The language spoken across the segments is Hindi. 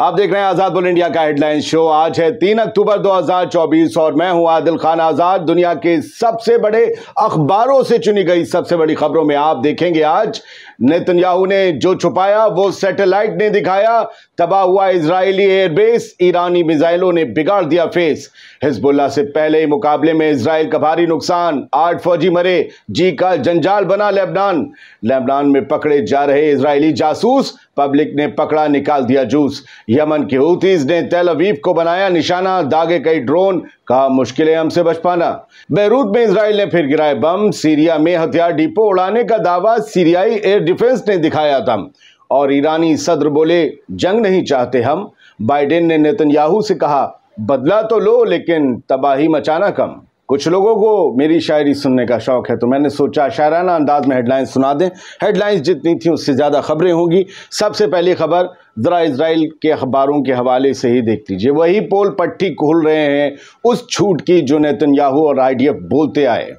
आप देख रहे हैं आज़ाद बोल इंडिया का हेडलाइन शो आज है तीन अक्टूबर 2024 और मैं हूं आदिल खान आज़ाद दुनिया के सबसे बड़े अखबारों से चुनी गई सबसे बड़ी खबरों में आप देखेंगे आज नेतन्याहू ने जो छुपाया वो सैटेलाइट ने दिखाया तबाह हुआ इजरायली एयरबेस ईरानी मिसाइलों ने बिगाड़ दिया फेस हिजबुल्ला से पहले ही मुकाबले में इसराइल का भारी नुकसान आठ फौजी मरे जी का जंजाल बना लेबनान लेबनान में पकड़े जा रहे इसराइली जासूस पब्लिक ने पकड़ा निकाल दिया जूस यमन के हूतीज ने तेल अवीव को बनाया निशाना दागे कई ड्रोन कहा मुश्किल है हमसे बच पाना बैरूत में इसराइल ने फिर गिराए बम सीरिया में हथियार डिपो उड़ाने का दावा सीरियाई एयर डिफेंस ने दिखाया था और ईरानी सदर बोले जंग नहीं चाहते हम बाइडेन ने नेतन्याहू से कहा बदला तो लो लेकिन तबाही मचाना कम कुछ लोगों को मेरी शायरी सुनने का शौक़ है तो मैंने सोचा शायराना अंदाज में हेडलाइंस सुना दें हेडलाइंस जितनी थी उससे ज़्यादा खबरें होंगी सबसे पहली खबर ज़रा इसराइल के अखबारों के हवाले से ही देख लीजिए वही पोल पट्टी खोल रहे हैं उस छूट की जो नेतन्याहू और आई बोलते आए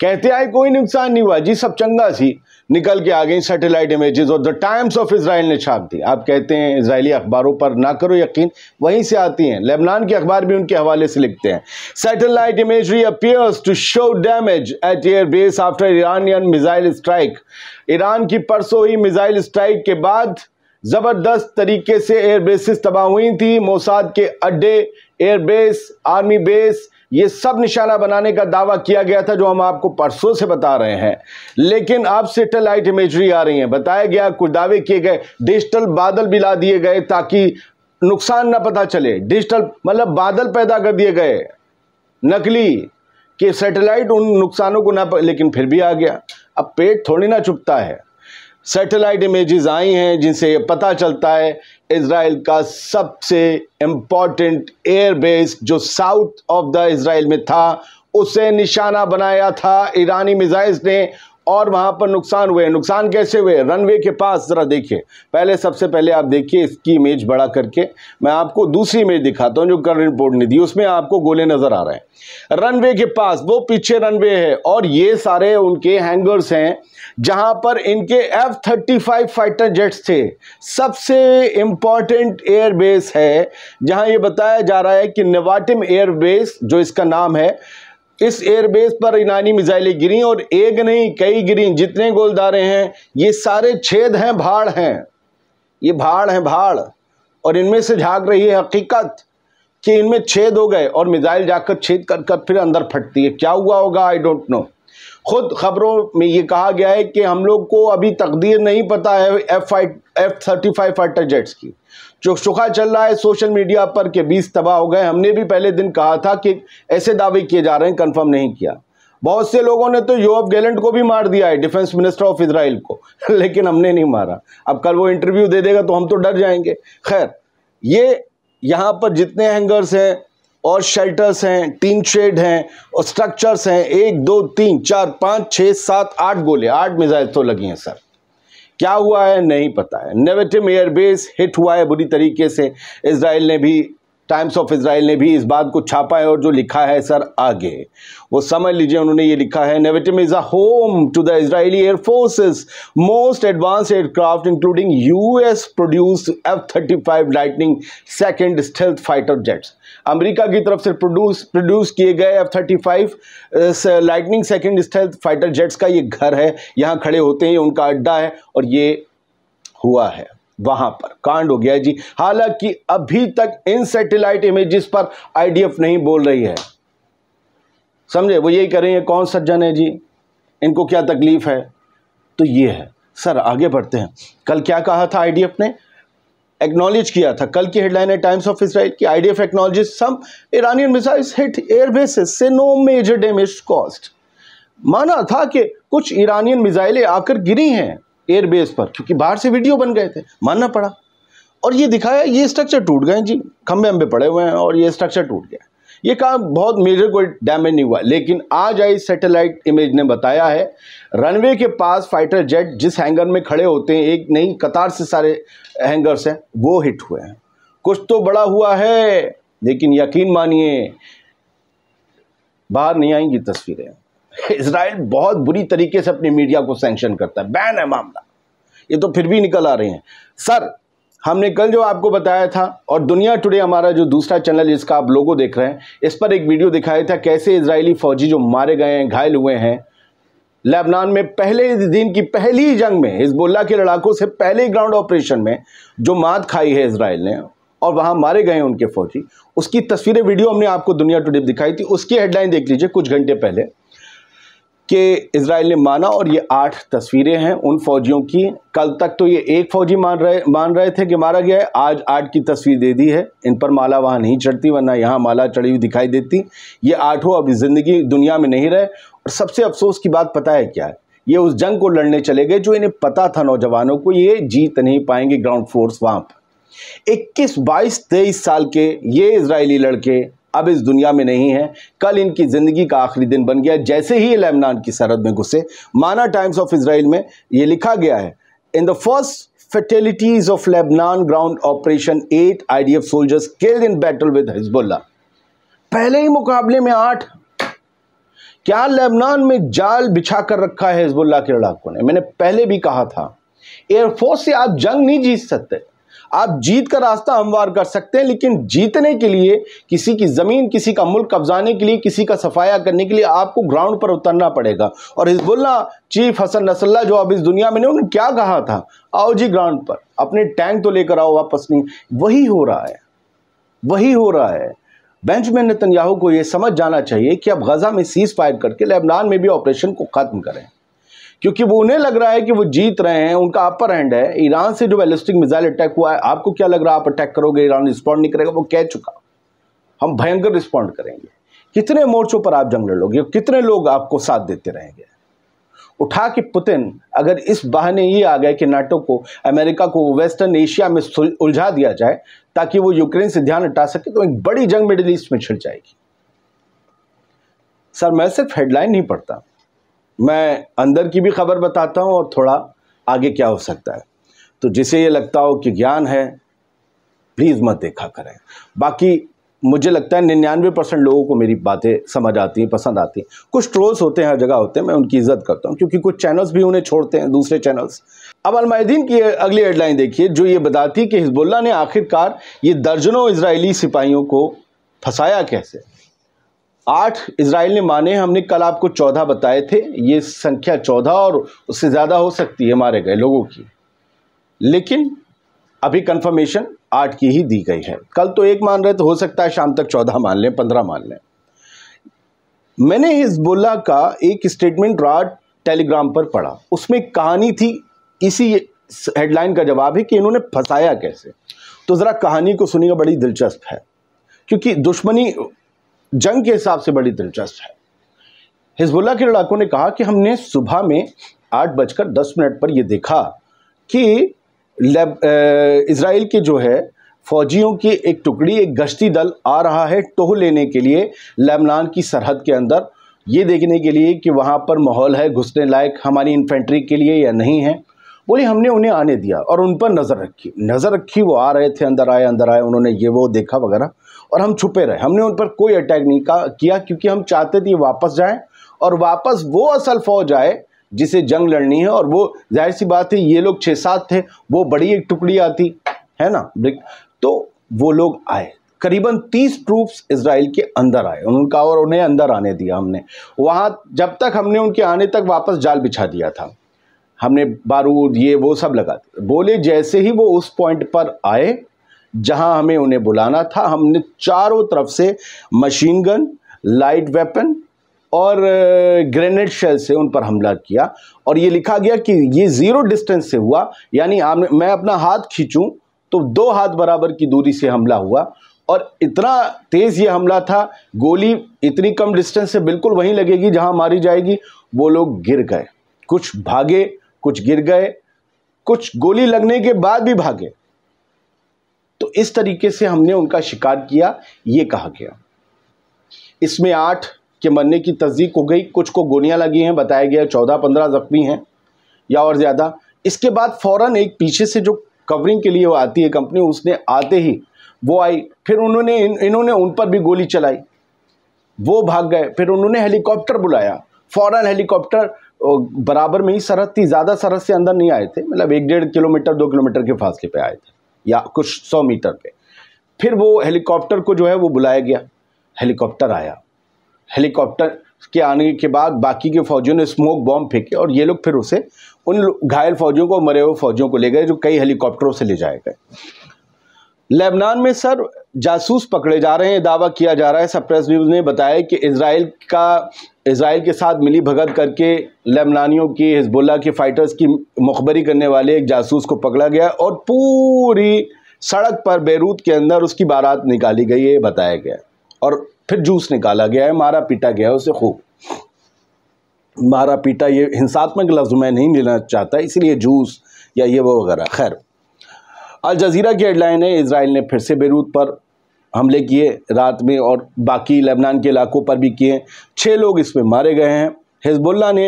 कहते आए कोई नुकसान नहीं हुआ जी सब चंगा सी निकल के आ गई सैटेलाइट इमेजेस और द टाइम्स ऑफ इसराइल ने छाप दी आप कहते हैं इसराइली अखबारों पर ना करो यकीन वहीं से आती हैं लेबनान के अखबार भी उनके हवाले से लिखते हैं satellite imagery appears to show damage at air base after Iranian missile strike Iran की परसों ही मिजाइल स्ट्राइक के बाद ज़बरदस्त तरीके से एयरबेसिस तबाह हुई थी मोसाद के अड्डे एयरबेस आर्मी बेस ये सब निशाना बनाने का दावा किया गया था जो हम आपको परसों से बता रहे हैं लेकिन अब सेटेलाइट इमेजरी आ रही है बताया गया कुछ दावे किए गए डिजिटल बादल भी ला दिए गए ताकि नुकसान ना पता चले डिजिटल मतलब बादल पैदा कर दिए गए नकली कि सैटेलाइट उन नुकसानों को ना लेकिन फिर भी आ गया अब पेट थोड़ी ना चुपता है सैटेलाइट इमेजेस आई हैं जिनसे ये पता चलता है इसराइल का सबसे इम्पॉर्टेंट एयरबेस जो साउथ ऑफ द इसराइल में था उसे निशाना बनाया था ईरानी मिज़ाइल्स ने और वहां पर नुकसान हुए नुकसान कैसे हुए रनवे के पास ज़रा देखिए पहले सबसे पहले आप देखिए इसकी इमेज बड़ा करके मैं आपको दूसरी इमेज दिखाता हूं जो कर रिपोर्ट ने दी उसमें आपको गोले नज़र आ रहे हैं रनवे के पास वो पीछे रनवे है और ये सारे उनके हैंगर्स हैं जहां पर इनके F thirty five fighter jets थे सबसे इंपॉर्टेंट एयरबेस है जहां ये बताया जा रहा है कि नेवाटिम एयरबेस जो इसका नाम है इस एयरबेस पर ईरानी मिज़ाइलें गिरी और एक नहीं कई गिरी जितने गोलदारे हैं ये सारे छेद हैं भाड़ हैं ये भाड़ हैं भाड़ और इनमें से झाग रही है हकीकत कि इनमें छेद हो गए और मिज़ाइल जाकर छेद कर कर फिर अंदर फटती है क्या हुआ होगा आई डोंट नो खुद खबरों में ये कहा गया है कि हम लोग को अभी तकदीर नहीं पता है F I F thirty five fighter jets की जो शुखा चल रहा है सोशल मीडिया पर के बीस तबाह हो गए हमने भी पहले दिन कहा था कि ऐसे दावे किए जा रहे हैं कंफर्म नहीं किया बहुत से लोगों ने तो योअब गैलेंट को भी मार दिया है डिफेंस मिनिस्टर ऑफ इसराइल को लेकिन हमने नहीं मारा अब कल वो इंटरव्यू दे देगा तो हम तो डर जाएंगे खैर ये यहाँ पर जितने हैंगर्स हैं और शेल्टर्स हैं टीन शेड हैं और स्ट्रक्चर्स हैं एक दो तीन चार पाँच छः सात आठ गोले आठ मिज़ाइल तो लगी हैं सर क्या हुआ है नहीं पता है नेवेटिव एयरबेस हिट हुआ है बुरी तरीके से इसराइल ने भी टाइम्स ऑफ इसराइल ने भी इस बात को छापा है और जो लिखा है सर आगे वो समझ लीजिए उन्होंने ये लिखा है Nevatim is a home to the Israeli air force most advanced aircraft including US produce F thirty five lightning second stealth fighter jets America की तरफ से प्रोड्यूस प्रोड्यूस किए गए F thirty five lightning second stealth fighter jets का ये घर है यहाँ खड़े होते हैं उनका अड्डा है और ये हुआ है वहां पर कांड हो गया है जी हालांकि अभी तक इन सैटेलाइट इमेजेस पर आईडीएफ नहीं बोल रही है समझे वो यही कह रही है कौन सज्जन है जी इनको क्या तकलीफ है तो ये है सर आगे बढ़ते हैं कल क्या कहा था आईडीएफ ने एक्नॉलेज किया था कल की हेडलाइन है टाइम्स ऑफ इसराइल की आईडीएफ डी some Iranian missiles hit airbase से नो मेजर डेमेज कॉस्ट माना था कि कुछ ईरानियन मिसाइलें आकर गिरी हैं एयरबेस पर क्योंकि बाहर से वीडियो बन गए थे मानना पड़ा और ये दिखाया ये स्ट्रक्चर टूट गए जी खंबे अम्बे पड़े हुए हैं और ये स्ट्रक्चर टूट गया ये काम बहुत मेजर कोई डैमेज नहीं हुआ लेकिन आज आई सैटेलाइट इमेज ने बताया है रनवे के पास फाइटर जेट जिस हैंगर में खड़े होते हैं एक नहीं कतार से सारे हैंगर्स हैं वो हिट हुए हैं कुछ तो बड़ा हुआ है लेकिन यकीन मानिए बाहर नहीं आएंगी तस्वीरें इसराइल बहुत बुरी तरीके से अपने मीडिया को सेंक्शन करता है बैन है मामला ये तो फिर भी निकल आ रहे हैं सर हमने कल जो आपको बताया था और दुनिया टुडे हमारा जो दूसरा चैनल जिसका आप लोगों देख रहे हैं इस पर एक वीडियो दिखाया था कैसे इजरायली फौजी जो मारे गए हैं घायल हुए हैं लेबनान में पहले दिन की पहली जंग में हिजबुल्ला के लड़ाकों से पहले ग्राउंड ऑपरेशन में जो मात खाई है इसराइल ने और वहां मारे गए हैं उनके फौजी उसकी तस्वीरें वीडियो हमने आपको दुनिया टुडे दिखाई थी उसकी हेडलाइन देख लीजिए कुछ घंटे पहले कि इसराइल ने माना और ये आठ तस्वीरें हैं उन फौजियों की कल तक तो ये एक फौजी मान रहे मान रहे थे कि मारा गया है आज आठ की तस्वीर दे दी है इन पर माला वहाँ नहीं चढ़ती वरना यहाँ माला चढ़ी हुई दिखाई देती ये आठों अभी ज़िंदगी दुनिया में नहीं रहे और सबसे अफसोस की बात पता है क्या है ये उस जंग को लड़ने चले गए जो इन्हें पता था नौजवानों को ये जीत नहीं पाएंगे ग्राउंड फोर्स वहाँ पर इक्कीस बाईस तेईस साल के ये इसराइली लड़के अब इस दुनिया में नहीं है कल इनकी ज़िंदगी का आखिरी दिन बन गया जैसे ही लेबनान की सरहद में घुसे माना टाइम्स ऑफ इसराइल में ये लिखा गया है in the first fatalities of Lebanon ground operation, eight IDF soldiers killed in battle with Hezbollah पहले ही मुकाबले में आठ क्या लेबनान में जाल बिछा कर रखा है हिजबुल्ला के लड़ाकों ने मैंने पहले भी कहा था एयरफोर्स से आप जंग नहीं जीत सकते आप जीत का रास्ता हमवार कर सकते हैं लेकिन जीतने के लिए किसी की ज़मीन किसी का मुल्क कब्जाने के लिए किसी का सफाया करने के लिए आपको ग्राउंड पर उतरना पड़ेगा और हिजबुल्ला चीफ हसन नसल्ला जो अब इस दुनिया में नहीं उन्होंने क्या कहा था आओ जी ग्राउंड पर अपने टैंक तो लेकर आओ वापस नहीं वही हो रहा है वही हो रहा है बेंचमैन नेतन्याहू को यह समझ जाना चाहिए कि अब गज़ा में सीज़ फायर करके लेबनान में भी ऑपरेशन को ख़त्म करें क्योंकि वो उन्हें लग रहा है कि वो जीत रहे हैं उनका अपर हैंड है ईरान से जो बैलिस्टिक मिसाइल अटैक हुआ है आपको क्या लग रहा है आप अटैक करोगे ईरान रिस्पॉन्ड नहीं करेगा वो कह चुका हम भयंकर रिस्पॉन्ड करेंगे कितने मोर्चों पर आप जंग लड़ोगे कितने लोग आपको साथ देते रहेंगे उठा के पुतिन अगर इस बहाने ये आ गए कि नाटो को अमेरिका को वेस्टर्न एशिया में उलझा दिया जाए ताकि वो यूक्रेन से ध्यान हटा सके तो एक बड़ी जंग मिडिल ईस्ट में छिड़ जाएगी सर मैं सिर्फ हेडलाइन नहीं पढ़ता मैं अंदर की भी खबर बताता हूँ और थोड़ा आगे क्या हो सकता है तो जिसे ये लगता हो कि ज्ञान है प्लीज़ मत देखा करें बाकी मुझे लगता है निन्यानवे परसेंट लोगों को मेरी बातें समझ आती हैं पसंद आती हैं कुछ ट्रोल्स होते हैं हर जगह होते हैं मैं उनकी इज्जत करता हूँ क्योंकि कुछ चैनल्स भी उन्हें छोड़ते हैं दूसरे चैनल्स अब अलमायदीन की अगली हेडलाइन देखिए जो ये बताती है कि हिजबुल्ला ने आखिरकार ये दर्जनों इसराइली सिपाहियों को फंसाया कैसे आठ इसराइल ने माने हमने कल आपको चौदह बताए थे ये संख्या चौदह और उससे ज़्यादा हो सकती है मारे गए लोगों की लेकिन अभी कंफर्मेशन आठ की ही दी गई है कल तो एक मान रहे तो हो सकता है शाम तक चौदह मान लें पंद्रह मान लें मैंने हिजबुल्ला का एक स्टेटमेंट रात टेलीग्राम पर पढ़ा उसमें कहानी थी इसी हेडलाइन का जवाब है कि इन्होंने फंसाया कैसे तो ज़रा कहानी को सुनिएगा बड़ी दिलचस्प है क्योंकि दुश्मनी जंग के हिसाब से बड़ी दिलचस्प है हिजबुल्ला के लड़ाकों ने कहा कि हमने सुबह में आठ बजकर दस मिनट पर यह देखा कि इसराइल के जो है फौजियों की एक टुकड़ी एक गश्ती दल आ रहा है टोह लेने के लिए लेबनान की सरहद के अंदर ये देखने के लिए कि वहाँ पर माहौल है घुसने लायक हमारी इन्फेंट्री के लिए या नहीं है बोले हमने उन्हें आने दिया और उन पर नज़र रखी नज़र रखी वो आ रहे थे अंदर आए अंदर आए उन्होंने ये वो देखा वगैरह और हम छुपे रहे हमने उन पर कोई अटैक नहीं किया क्योंकि हम चाहते थे वापस जाए और वापस वो असल फौज आए जिसे जंग लड़नी है और वो जाहिर सी बात है ये लोग छः सात थे वो बड़ी एक टुकड़ी आती है ना तो वो लोग आए करीबन तीस ट्रूप्स इसराइल के अंदर आए उनका और उन्हें अंदर आने दिया हमने वहाँ जब तक हमने उनके आने तक वापस जाल बिछा दिया था हमने बारूद ये वो सब लगा बोले जैसे ही वो उस पॉइंट पर आए जहां हमें उन्हें बुलाना था हमने चारों तरफ से मशीन गन लाइट वेपन और ग्रेनेड शेल से उन पर हमला किया और ये लिखा गया कि ये ज़ीरो डिस्टेंस से हुआ यानी मैं अपना हाथ खींचूं तो दो हाथ बराबर की दूरी से हमला हुआ और इतना तेज़ ये हमला था गोली इतनी कम डिस्टेंस से बिल्कुल वहीं लगेगी जहां मारी जाएगी वो लोग गिर गए कुछ भागे कुछ गिर गए कुछ गोली लगने के बाद भी भागे तो इस तरीके से हमने उनका शिकार किया ये कहा गया इसमें आठ के मरने की तस्दीक हो गई कुछ को गोलियां लगी हैं बताया गया चौदह पंद्रह जख्मी हैं या और ज़्यादा इसके बाद फ़ौरन एक पीछे से जो कवरिंग के लिए वो आती है कंपनी उसने आते ही वो आई फिर उन्होंने इन, इन्होंने उन पर भी गोली चलाई वो भाग गए फिर उन्होंने हेलीकॉप्टर बुलाया फ़ौरन हेलीकॉप्टर बराबर में ही सरहद थी ज़्यादा सरहद से अंदर नहीं आए थे मतलब एक डेढ़ किलोमीटर दो किलोमीटर के फासले पे आए थे या कुछ सौ मीटर पे फिर वो हेलीकॉप्टर को जो है वो बुलाया गया हेलीकॉप्टर आया हेलीकॉप्टर के आने के बाद बाकी के फौजियों ने स्मोक बॉम्ब फेंके और ये लोग फिर उसे उन घायल फौजियों को मरे हुए फौजियों को ले गए जो कई हेलीकॉप्टरों से ले जाए गए लेबनान में सर जासूस पकड़े जा रहे हैं दावा किया जा रहा है सब प्रेस न्यूज़ ने बताया कि इसराइल का इसराइल के साथ मिली भगत करके लेबनानियों की हिजबुल्ला के फ़ाइटर्स की मुखबरी करने वाले एक जासूस को पकड़ा गया और पूरी सड़क पर बैरूत के अंदर उसकी बारात निकाली गई है बताया गया और फिर जूस निकाला गया है मारा पीटा गया है उसे खूब मारा पीटा ये हिंसात्मक लफ्ज़ में नहीं लेना चाहता इसलिए जूस या ये वो वगैरह खैर अल जजीरा की हेडलाइन है इसराइल ने फिर से बेरूत पर हमले किए रात में और बाकी लेबनान के इलाकों पर भी किए छः लोग इसमें मारे गए हैं हिजबुल्ला ने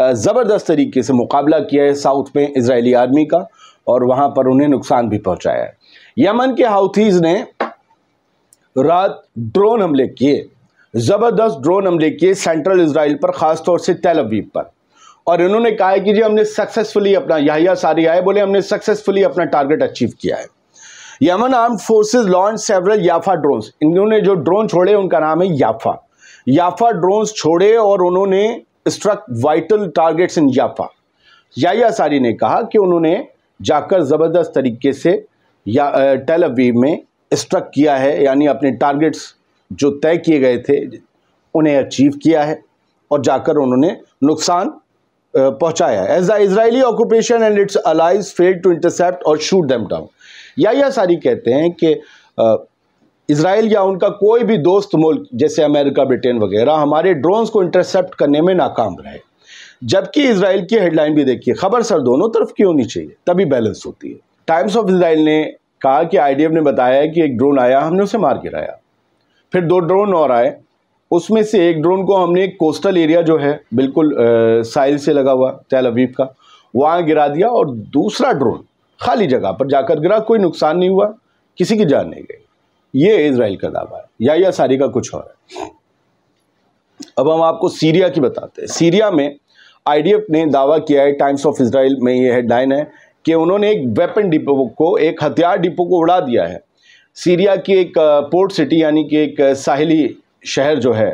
ज़बरदस्त तरीके से मुकाबला किया है साउथ में इसराइली आर्मी का और वहाँ पर उन्हें नुकसान भी पहुँचाया है यमन के हाउथीज़ ने रात ड्रोन हमले किए ज़बरदस्त ड्रोन हमले किए सेंट्रल इसराइल पर ख़ासतौर से तेलवीव पर और इन्होंने कहा है कि जी हमने सक्सेसफुली अपना याहिया सारी आए बोले हमने सक्सेसफुली अपना टारगेट अचीव किया है Yemen arm forces launch several Yafa drones इन्होंने जो ड्रोन छोड़े उनका नाम है याफा याफा ड्रोन्स छोड़े और उन्होंने struck vital targets in Yafa Yahya Saree ने कहा कि उन्होंने जाकर ज़बरदस्त तरीके से या टेल में स्ट्रक किया है यानी अपने टारगेट्स जो तय किए गए थे उन्हें अचीव किया है और जाकर उन्होंने नुकसान पहुंचाया as the Israeli occupation and its allies fail to intercept और shoot them down Yahya सारी कहते हैं कि इसराइल या उनका कोई भी दोस्त मुल्क जैसे अमेरिका ब्रिटेन वगैरह हमारे ड्रोन्स को इंटरसेप्ट करने में नाकाम रहे जबकि इसराइल की हेडलाइन भी देखिए खबर सर दोनों तरफ की होनी चाहिए तभी बैलेंस होती है टाइम्स ऑफ इसराइल ने कहा कि आईडीएफ ने बताया कि एक ड्रोन आया हमने उसे मार गिराया फिर दो ड्रोन और आए उसमें से एक ड्रोन को हमने कोस्टल एरिया जो है बिल्कुल साइल से लगा हुआ तेल अवीब का वहाँ गिरा दिया और दूसरा ड्रोन खाली जगह पर जाकर गिरा कोई नुकसान नहीं हुआ किसी की जान नहीं गई ये इसराइल का दावा है या या सारी का कुछ और है अब हम आपको सीरिया की बताते हैं सीरिया में आईडीएफ ने दावा किया है टाइम्स ऑफ इसराइल में ये हेडलाइन है कि उन्होंने एक वेपन डिपो को एक हथियार डिपो को उड़ा दिया है सीरिया की एक पोर्ट सिटी यानी कि एक साहिली शहर जो है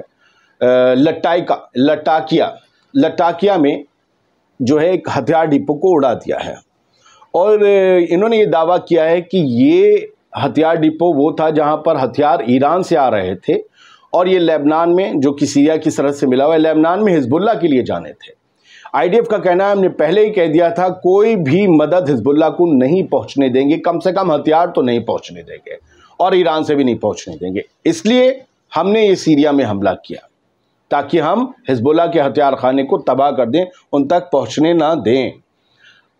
लट्टाइका लट्टाकिया लट्टाकिया में जो है एक हथियार डिपो को उड़ा दिया है और इन्होंने ये दावा किया है कि ये हथियार डिपो वो था जहाँ पर हथियार ईरान से आ रहे थे और ये लेबनान में जो कि सीरिया की सरहद से मिला हुआ है लेबनान में हिजबुल्ला के लिए जाने थे आईडीएफ का कहना है हमने पहले ही कह दिया था कोई भी मदद हिजबुल्ला को नहीं पहुंचने देंगे कम से कम हथियार तो नहीं पहुंचने देंगे और ईरान से भी नहीं पहुंचने देंगे इसलिए हमने ये सीरिया में हमला किया ताकि हम हिजबुल्ला के हथियार खाने को तबाह कर दें उन तक पहुंचने ना दें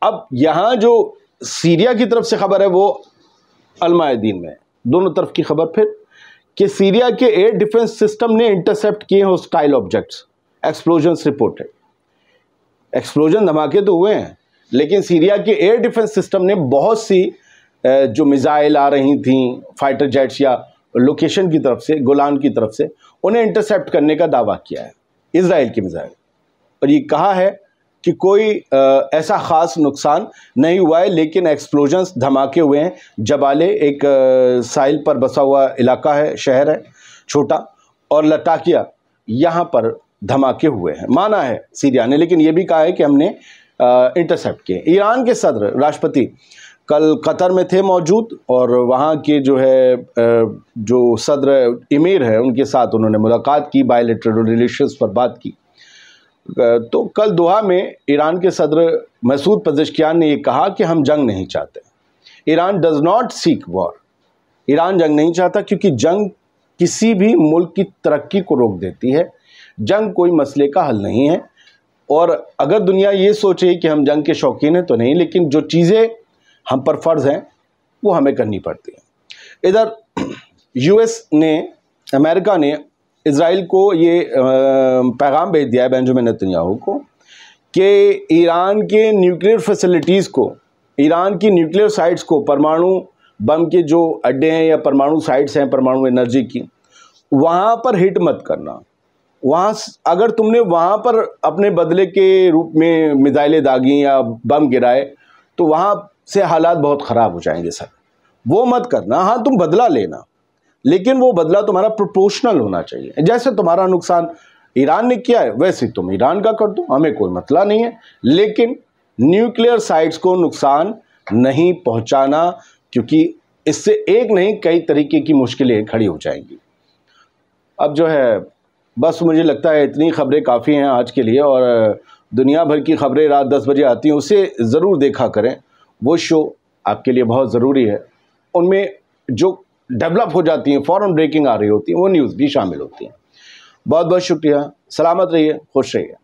अब यहाँ जो सीरिया की तरफ से खबर है वो अलमायदीन में दोनों तरफ की खबर फिर कि सीरिया के एयर डिफेंस सिस्टम ने इंटरसेप्ट किए हैं hostile objects explosion reported explosion धमाके तो हुए हैं लेकिन सीरिया के एयर डिफेंस सिस्टम ने बहुत सी जो मिज़ाइल आ रही थी फाइटर जेट्स या लोकेशन की तरफ से गोलान की तरफ से उन्हें इंटरसेप्ट करने का दावा किया है इसराइल की मिज़ाइल और ये कहा है कि कोई आ, ऐसा ख़ास नुकसान नहीं हुआ है लेकिन एक्सप्लोजन्स धमाके हुए हैं जबाले एक आ, साइल पर बसा हुआ इलाका है शहर है छोटा और लताकिया यहाँ पर धमाके हुए हैं माना है सीरिया ने लेकिन ये भी कहा है कि हमने इंटरसेप्ट किए ईरान के सदर राष्ट्रपति कल कतर में थे मौजूद और वहाँ के जो है जो सदर इमीर है उनके साथ उन्होंने मुलाकात की बायोलिट्रल रिलेशंस पर बात की तो कल दोहा में ईरान के सदर मसूद पजश्कियान ने यह कहा कि हम जंग नहीं चाहते Iran does not seek war Iran जंग नहीं चाहता क्योंकि जंग किसी भी मुल्क की तरक्की को रोक देती है जंग कोई मसले का हल नहीं है और अगर दुनिया ये सोचे कि हम जंग के शौकीन हैं तो नहीं लेकिन जो चीज़ें हम पर फ़र्ज़ हैं वो हमें करनी पड़ती है इधर यूएस ने अमेरिका ने इसराइल को ये पैगाम भेज दिया है बेंजुमिन नतन्याहू को कि ईरान के न्यूक्लियर फैसिलिटीज़ को ईरान की न्यूक्लियर साइट्स को परमाणु बम के जो अड्डे हैं या परमाणु साइट्स हैं परमाणु एनर्जी की वहाँ पर हिट मत करना वहाँ अगर तुमने वहाँ पर अपने बदले के रूप में मिज़ाइलें दागी या बम गिराए तो वहाँ से हालात बहुत ख़राब हो जाएंगे सर वो मत करना हाँ तुम बदला लेना लेकिन वो बदला तुम्हारा प्रोपोर्शनल होना चाहिए जैसे तुम्हारा नुकसान ईरान ने किया है वैसे तुम ईरान का कर दो हमें कोई मतला नहीं है लेकिन न्यूक्लियर साइट्स को नुकसान नहीं पहुंचाना क्योंकि इससे एक नहीं कई तरीके की मुश्किलें खड़ी हो जाएंगी अब जो है बस मुझे लगता है इतनी खबरें काफ़ी हैं आज के लिए और दुनिया भर की खबरें रात दस बजे आती हैं उसे ज़रूर देखा करें वो शो आपके लिए बहुत ज़रूरी है उनमें जो डेवलप हो जाती हैं फ़ॉरन ब्रेकिंग आ रही होती हैं वो न्यूज़ भी शामिल होती हैं बहुत बहुत शुक्रिया सलामत रहिए खुश रहिए